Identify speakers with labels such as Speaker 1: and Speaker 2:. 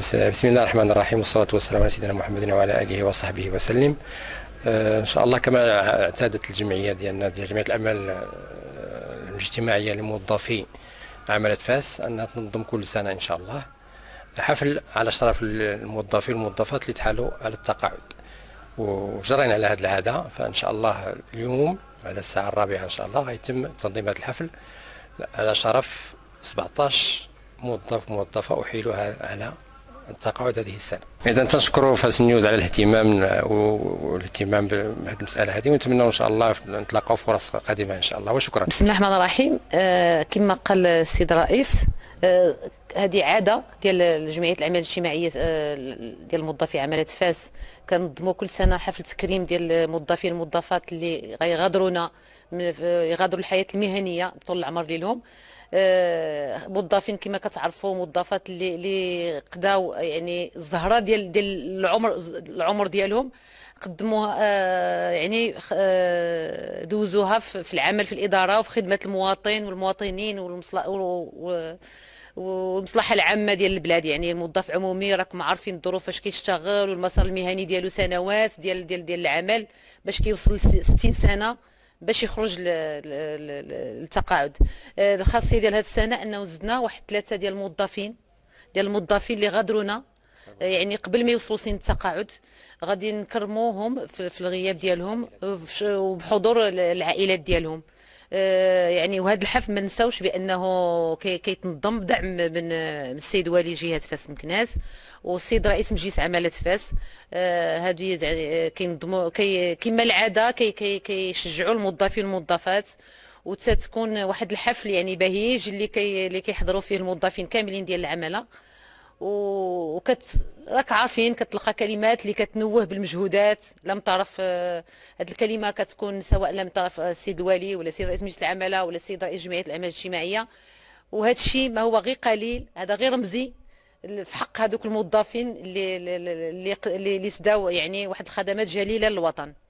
Speaker 1: بسم الله الرحمن الرحيم والصلاة والسلام على سيدنا محمد وعلى آله وصحبه وسلم آه، إن شاء الله كما اعتادت الجمعية ديالنا ديال جمعية الأعمال آه، الاجتماعية لموظفي عملة فاس أنها تنظم كل سنة إن شاء الله حفل على شرف الموظفين والموظفات اللي تحالوا على التقاعد وجرينا على هذه العادة فإن شاء الله اليوم على الساعة الرابعة إن شاء الله غيتم تنظيم هذا الحفل على شرف 17 موظف موظفة أحيلها على التقاعد هذه السنه. اذا تنشكر فاس نيوز على الاهتمام والاهتمام بهذه المساله هذه ونتمنى ان شاء الله نتلاقاو فرص قادمه ان شاء الله وشكرا. بسم الله
Speaker 2: الرحمن الرحيم آه كما قال السيد الرئيس آه، هذه عاده ديال جمعيه الاعمال الاجتماعيه آه، ديال موظفي عماله فاس كنظموا كل سنه حفل تكريم ديال الموظفين الموظفات اللي غيغادرونا يغادروا الحياه المهنيه طول العمر ديالهم آه، موظفين كما كتعرفوا موظفات اللي اللي قداو يعني الزهره ديال ديال العمر العمر ديالهم قدموها آه، يعني آه، دوزوها في العمل في الاداره وفي خدمه المواطن والمواطنين والمصلحه والمصلحه العامه ديال البلاد يعني الموظف عمومي راكم عارفين الظروف فاش كيشتغل والمسار المهني ديالو سنوات ديال ديال ديال العمل باش كيوصل 60 سنه باش يخرج للتقاعد آه، الخاصيه ديال هذه السنه انه زدنا واحد ثلاثه ديال الموظفين ديال الموظفين اللي غادرونا آه، يعني قبل ما يوصلوا سن التقاعد غادي نكرموهم في الغياب ديالهم وبحضور العائلات ديالهم آه، يعني وهذا الحفل ما نساوش بانه كيتنظم بدعم من السيد والي جهه فاس مكناس والسيد رئيس مجلس عماله فاس هذه آه، يعني آه، كينظموا كي كما العاده كيشجعوا كي الموظفين والموظفات وتتكون واحد الحفل يعني بهيج اللي كي اللي كيحضروا فيه الموظفين كاملين ديال العماله وكت راك عارفين كتلقى كلمات اللي كتنوه بالمجهودات لم طرف هاد الكلمه كتكون سواء لم طرف السيد الوالي ولا السيد رئيس مجلس العماله ولا السيد رئيس جمعيه العمل الاجتماعيه وهذا الشيء ما هو غير قليل هذا غير رمزي في حق هذوك الموظفين اللي اللي اللي سداو يعني واحد الخدمات جليله للوطن